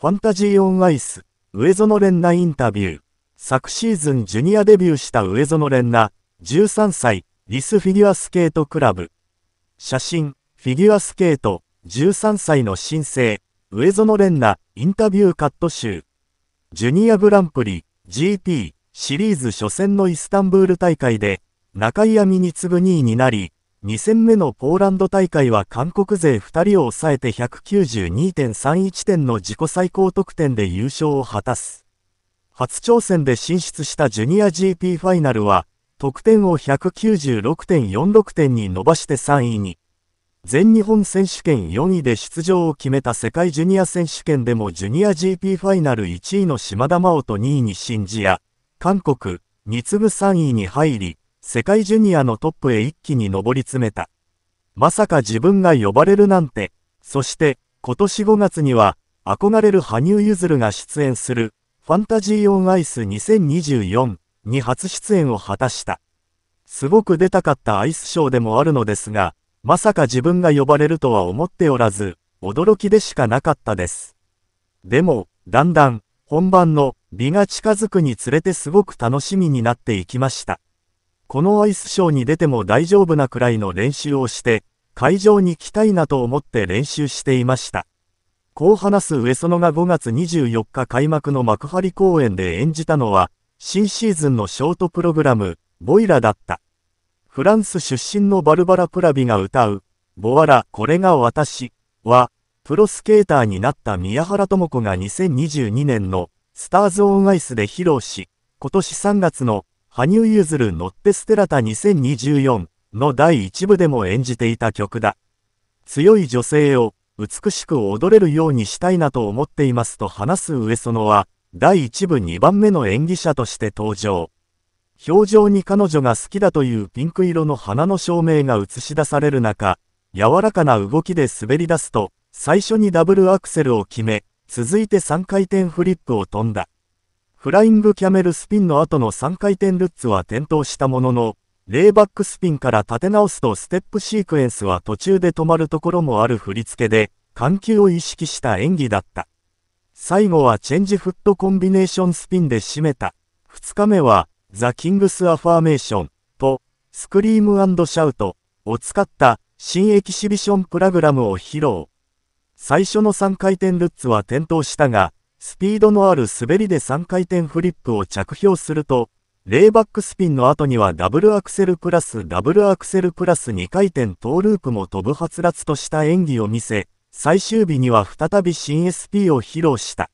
ファンタジー・オン・アイス、上園連奈インタビュー。昨シーズンジュニアデビューした上園連奈、13歳、リスフィギュアスケートクラブ。写真、フィギュアスケート、13歳の新生、上園連奈、インタビューカット集。ジュニアグランプリ、GP、シリーズ初戦のイスタンブール大会で、中井網に次ぐ2位になり、2戦目のポーランド大会は韓国勢2人を抑えて192.31点の自己最高得点で優勝を果たす。初挑戦で進出したジュニア GP ファイナルは、得点を196.46点に伸ばして3位に。全日本選手権4位で出場を決めた世界ジュニア選手権でもジュニア GP ファイナル1位の島田真央と2位に新じや、韓国、三つ3位に入り、世界ジュニアのトップへ一気に上り詰めた。まさか自分が呼ばれるなんて、そして今年5月には憧れる羽生結弦が出演するファンタジー・オン・アイス2024に初出演を果たした。すごく出たかったアイスショーでもあるのですが、まさか自分が呼ばれるとは思っておらず、驚きでしかなかったです。でも、だんだん、本番の美が近づくにつれてすごく楽しみになっていきました。このアイスショーに出ても大丈夫なくらいの練習をして、会場に来たいなと思って練習していました。こう話す上園が5月24日開幕の幕張公演で演じたのは、新シーズンのショートプログラム、ボイラだった。フランス出身のバルバラ・プラビが歌う、ボアラ、これが私、は、プロスケーターになった宮原智子が2022年のスターズ・オン・アイスで披露し、今年3月の羽生結弦乗ってステラタ2024の第1部でも演じていた曲だ。強い女性を美しく踊れるようにしたいなと思っていますと話す上園は、第1部2番目の演技者として登場。表情に彼女が好きだというピンク色の花の照明が映し出される中、柔らかな動きで滑り出すと、最初にダブルアクセルを決め、続いて3回転フリップを飛んだ。フライングキャメルスピンの後の3回転ルッツは転倒したものの、レイバックスピンから立て直すとステップシークエンスは途中で止まるところもある振り付けで、緩急を意識した演技だった。最後はチェンジフットコンビネーションスピンで締めた。2日目は、ザ・キングス・アファーメーションと、スクリームシャウトを使った新エキシビションプログラムを披露。最初の3回転ルッツは転倒したが、スピードのある滑りで3回転フリップを着氷すると、レイバックスピンの後にはダブルアクセルプラスダブルアクセルプラス2回転トーループも飛ぶはつらつとした演技を見せ、最終日には再び新 SP を披露した。